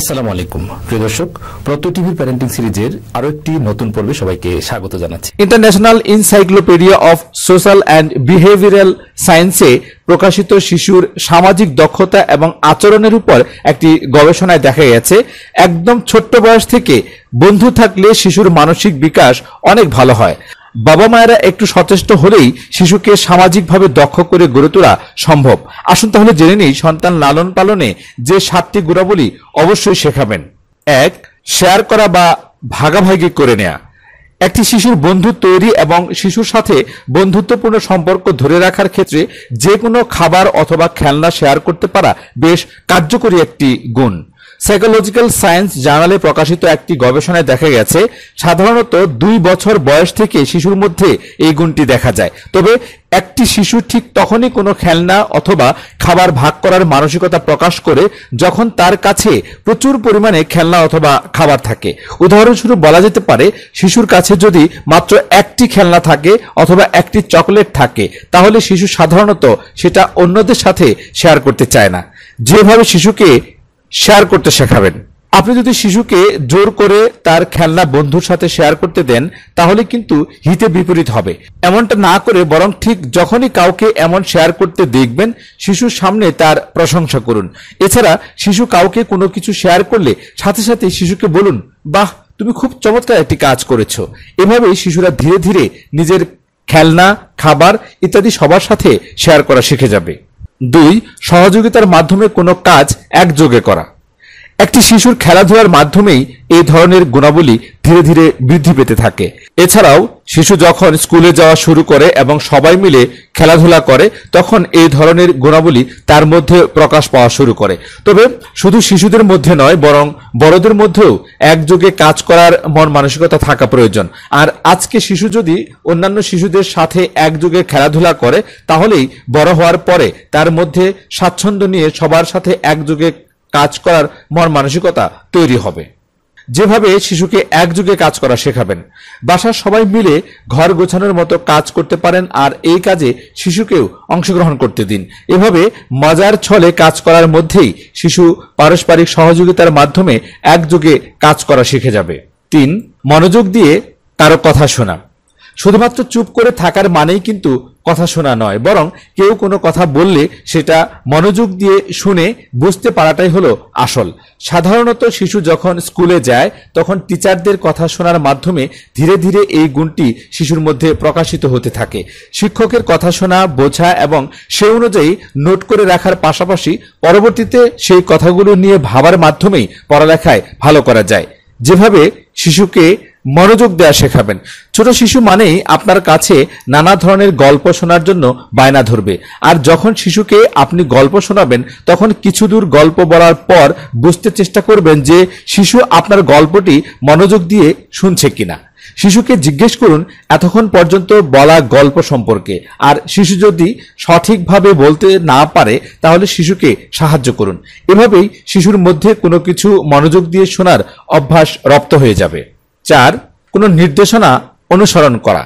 আসসালামু আলাইকুম প্রিয় দর্শক প্রত্য টিভির প্যারেন্টিং সিরিজের আরো একটি নতুন পর্বে সবাইকে স্বাগত জানাচ্ছি international encyclopedia of social and behavioural সায়েন্সে প্রকাশিত শিশুর সামাজিক দক্ষতা এবং আচরণের উপর একটি গবেষণায় দেখা গেছে একদম ছোট্ট বয়স থেকে বন্ধু থাকলে শিশুর মানসিক বিকাশ অনেক ভালো হয় বাবা মায়েরা একটু সচেষ্ট হলেই শিশুকে সামাজিকভাবে দক্ষ করে গড়ে তোলা সম্ভব আসুন তাহলে জেনে নিই সন্তান লালন পালনে যে সাতটি গুণাবলী অবশ্যই শেখাবেন এক শেয়ার করা বা ভাগাভাগি করে নেয়া একটি শিশুর বন্ধু তৈরি এবং শিশুর সাথে বন্ধুত্বপূর্ণ সম্পর্ক ধরে রাখার ক্ষেত্রে যে কোনো খাবার অথবা খেলনা শেয়ার করতে পারা বেশ কার্যকরী একটি গুণ সাইকোলজিক্যাল সায়েন্স জার্নালে প্রকাশিত একটি গবেষণায় দেখা গেছে সাধারণত দুই বছর বয়স থেকে শিশুর মধ্যে এই গুণটি দেখা যায় তবে একটি শিশু ঠিক তখনই কোনো খেলনা অথবা খাবার ভাগ করার মানসিকতা প্রকাশ করে যখন তার কাছে প্রচুর পরিমাণে খেলনা অথবা খাবার থাকে উদাহরণস্বরূপ বলা যেতে পারে শিশুর কাছে যদি মাত্র একটি খেলনা থাকে অথবা একটি চকলেট থাকে তাহলে শিশু সাধারণত সেটা অন্যদের সাথে শেয়ার করতে চায় না যেভাবে শিশুকে শেয়ার করতে শেখাবেন আপনি যদি শিশুকে জোর করে তার খেলনা বন্ধুর সাথে শেয়ার করতে দেন তাহলে কিন্তু হিতে বিপরীত হবে এমনটা না করে বরং ঠিক যখনই কাউকে এমন শেয়ার করতে দেখবেন শিশুর সামনে তার প্রশংসা করুন এছাড়া শিশু কাউকে কোনো কিছু শেয়ার করলে সাথে সাথে শিশুকে বলুন বাহ তুমি খুব চমৎকার একটি কাজ করেছ এভাবেই শিশুরা ধীরে ধীরে নিজের খেলনা খাবার ইত্যাদি সবার সাথে শেয়ার করা শিখে যাবে দুই সহযোগিতার মাধ্যমে কোনো কাজ একযোগে করা একটি শিশুর খেলাধুলার মাধ্যমেই এই ধরনের গুণাবলী ধীরে ধীরে বৃদ্ধি পেতে থাকে এছাড়াও শিশু যখন স্কুলে যাওয়া শুরু করে এবং সবাই মিলে খেলাধুলা করে তখন এই ধরনের গুণাবলী তার মধ্যে প্রকাশ পাওয়া শুরু করে তবে শুধু শিশুদের মধ্যে নয় বরং বড়দের মধ্যেও একযোগে কাজ করার মন মানসিকতা থাকা প্রয়োজন আর আজকে শিশু যদি অন্যান্য শিশুদের সাথে একযোগে খেলাধুলা করে তাহলেই বড় হওয়ার পরে তার মধ্যে স্বাচ্ছন্দ্য নিয়ে সবার সাথে একযোগে কাজ করার মন মানসিকতা তৈরি হবে যেভাবে শিশুকে একযোগে কাজ করা শেখাবেন বাসার সবাই মিলে ঘর গোছানোর মতো কাজ করতে পারেন আর এই কাজে শিশুকেও অংশগ্রহণ করতে দিন এভাবে মজার ছলে কাজ করার মধ্যেই শিশু পারস্পরিক সহযোগিতার মাধ্যমে একযোগে কাজ করা শিখে যাবে তিন মনোযোগ দিয়ে কারো কথা শোনা শুধুমাত্র চুপ করে থাকার মানেই কিন্তু কথা শোনা নয় বরং কেউ কোনো কথা বললে সেটা মনোযোগ দিয়ে শুনে বুঝতে পারাটাই হলো আসল সাধারণত শিশু যখন স্কুলে যায় তখন টিচারদের কথা শোনার মাধ্যমে ধীরে ধীরে এই গুণটি শিশুর মধ্যে প্রকাশিত হতে থাকে শিক্ষকের কথা শোনা বোঝা এবং সে অনুযায়ী নোট করে রাখার পাশাপাশি পরবর্তীতে সেই কথাগুলো নিয়ে ভাবার মাধ্যমেই পড়ালেখায় ভালো করা যায় যেভাবে শিশুকে মনোযোগ দেওয়া শেখাবেন ছোট শিশু মানেই আপনার কাছে নানা ধরনের গল্প শোনার জন্য বায়না ধরবে আর যখন শিশুকে আপনি গল্প শোনাবেন তখন কিছু দূর গল্প বলার পর বুঝতে চেষ্টা করবেন যে শিশু আপনার গল্পটি মনোযোগ দিয়ে শুনছে কিনা শিশুকে জিজ্ঞেস করুন এতক্ষণ পর্যন্ত বলা গল্প সম্পর্কে আর শিশু যদি সঠিকভাবে বলতে না পারে তাহলে শিশুকে সাহায্য করুন এভাবেই শিশুর মধ্যে কোনো কিছু মনোযোগ দিয়ে শোনার অভ্যাস রপ্ত হয়ে যাবে চার কোনো নির্দেশনা অনুসরণ করা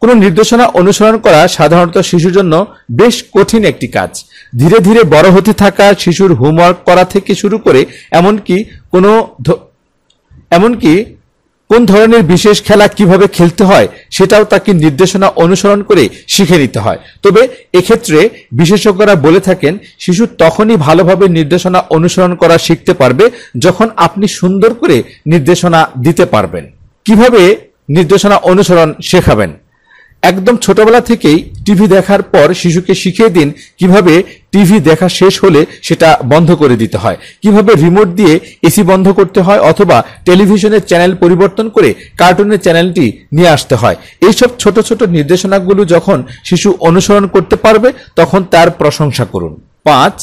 কোনো নির্দেশনা অনুসরণ করা সাধারণত শিশুর জন্য বেশ কঠিন একটি কাজ ধীরে ধীরে বড় হতে থাকা শিশুর হোমওয়ার্ক করা থেকে শুরু করে এমনকি কোনো এমনকি কোন ধরনের বিশেষ খেলা কিভাবে খেলতে হয় সেটাও তাকে নির্দেশনা অনুসরণ করে শিখে নিতে হয় তবে এক্ষেত্রে বিশেষজ্ঞরা বলে থাকেন শিশু তখনই ভালোভাবে নির্দেশনা অনুসরণ করা শিখতে পারবে যখন আপনি সুন্দর করে নির্দেশনা দিতে পারবেন কিভাবে নির্দেশনা অনুসরণ শেখাবেন একদম ছোটবেলা থেকেই টিভি দেখার পর শিশুকে শিখিয়ে দিন কিভাবে টিভি দেখা শেষ হলে সেটা বন্ধ করে দিতে হয় কিভাবে রিমোট দিয়ে এসি বন্ধ করতে হয় অথবা টেলিভিশনের চ্যানেল পরিবর্তন করে কার্টুনের চ্যানেলটি নিয়ে আসতে হয় এইসব ছোট ছোট নির্দেশনাগুলো যখন শিশু অনুসরণ করতে পারবে তখন তার প্রশংসা করুন পাঁচ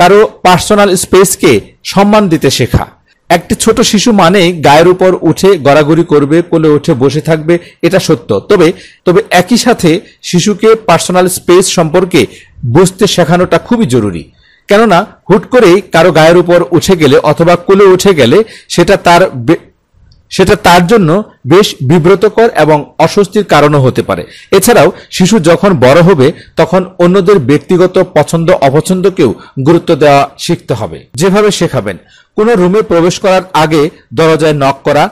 কারো পার্সোনাল স্পেসকে সম্মান দিতে শেখা একটি ছোট শিশু মানেই গায়ের উপর উঠে গড়াগড়ি করবে কোলে উঠে বসে থাকবে এটা সত্য তবে তবে একই সাথে শিশুকে পার্সোনাল স্পেস সম্পর্কে বুঝতে শেখানোটা খুবই জরুরি কেননা হুট করেই কারো গায়ের উপর উঠে গেলে অথবা কোলে উঠে গেলে সেটা তার সেটা তার জন্য বেশ বিব্রতকর এবং অস্বস্তির কারণও হতে পারে এছাড়াও শিশু যখন বড় হবে তখন অন্যদের ব্যক্তিগত পছন্দ অপছন্দকেও গুরুত্ব দেওয়া শিখতে হবে যেভাবে শেখাবেন কোনো রুমে প্রবেশ করার আগে দরজায় নক করা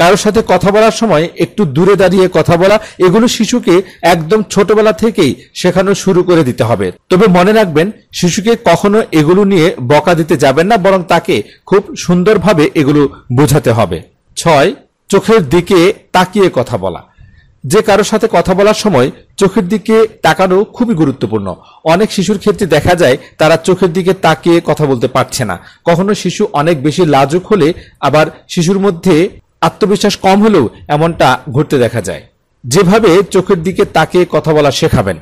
কারোর সাথে কথা বলার সময় একটু দূরে দাঁড়িয়ে কথা বলা এগুলো শিশুকে একদম ছোটবেলা থেকেই শেখানো শুরু করে দিতে হবে তবে মনে রাখবেন শিশুকে কখনো এগুলো নিয়ে বকা দিতে যাবেন না বরং তাকে খুব সুন্দরভাবে এগুলো বোঝাতে হবে ছয় চোখের দিকে তাকিয়ে কথা বলা যে কারোর সাথে কথা বলার সময় চোখের দিকে তাকানো খুবই গুরুত্বপূর্ণ অনেক শিশুর ক্ষেত্রে দেখা যায় তারা চোখের দিকে তাকিয়ে কথা বলতে পারছে না কখনো শিশু অনেক বেশি লাজুক হলে আবার শিশুর মধ্যে আত্মবিশ্বাস কম হলেও এমনটা ঘটতে দেখা যায় যেভাবে চোখের দিকে তাকিয়ে কথা বলা শেখাবেন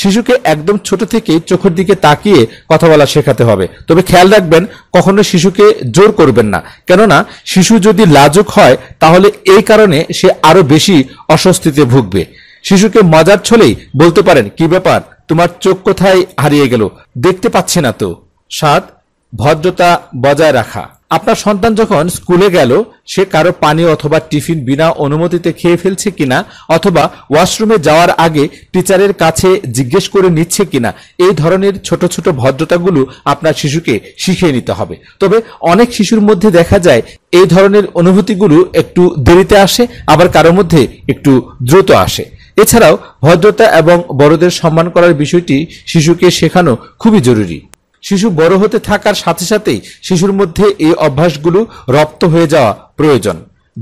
শিশুকে একদম ছোট থেকে চোখের দিকে তাকিয়ে কথা বলা শেখাতে হবে তবে খেয়াল রাখবেন কখনো শিশুকে জোর করবেন না কেননা শিশু যদি লাজুক হয় তাহলে এই কারণে সে আরো বেশি অস্বস্তিতে ভুগবে শিশুকে মজার ছলেই বলতে পারেন কি ব্যাপার তোমার চোখ কোথায় হারিয়ে গেল দেখতে পাচ্ছে না তো সাত ভদ্রতা বজায় রাখা আপনার সন্তান যখন স্কুলে গেল সে কারো পানি অথবা টিফিন বিনা অনুমতিতে খেয়ে ফেলছে কিনা অথবা ওয়াশরুমে যাওয়ার আগে টিচারের কাছে জিজ্ঞেস করে নিচ্ছে কিনা এই ধরনের ছোট ছোট ভদ্রতাগুলো আপনার শিশুকে শিখিয়ে নিতে হবে তবে অনেক শিশুর মধ্যে দেখা যায় এই ধরনের অনুভূতিগুলো একটু দেরিতে আসে আবার কারোর মধ্যে একটু দ্রুত আসে এছাড়াও ভদ্রতা এবং বড়দের সম্মান করার বিষয়টি শিশুকে শেখানো খুবই জরুরি শিশু বড় হতে থাকার সাথে সাথেই শিশুর মধ্যে এই অভ্যাসগুলো রপ্ত হয়ে যাওয়া প্রয়োজন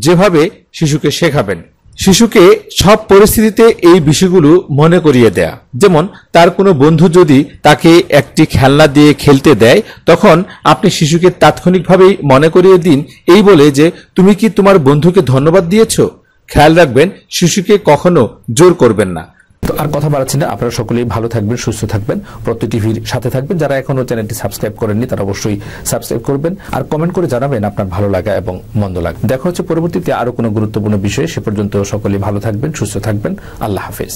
যেভাবে শিশুকে শেখাবেন শিশুকে সব পরিস্থিতিতে এই বিষয়গুলো মনে করিয়ে দেয়া যেমন তার কোনো বন্ধু যদি তাকে একটি খেলনা দিয়ে খেলতে দেয় তখন আপনি শিশুকে তাৎক্ষণিকভাবেই মনে করিয়ে দিন এই বলে যে তুমি কি তোমার বন্ধুকে ধন্যবাদ দিয়েছ খেয়াল রাখবেন শিশুকে কখনো জোর করবেন না তো আর কথা বাড়াচ্ছি না আপনারা সকলেই ভালো থাকবেন সুস্থ থাকবেন প্রতি টিভির সাথে থাকবেন যারা এখনও চ্যানেলটি সাবস্ক্রাইব করেননি তারা অবশ্যই সাবস্ক্রাইব করবেন আর কমেন্ট করে জানাবেন আপনার ভালো লাগা এবং মন্দ লাগা দেখা হচ্ছে পরবর্তীতে আরও কোনো গুরুত্বপূর্ণ বিষয়ে সে পর্যন্ত সকলেই ভালো থাকবেন সুস্থ থাকবেন আল্লাহ হাফেজ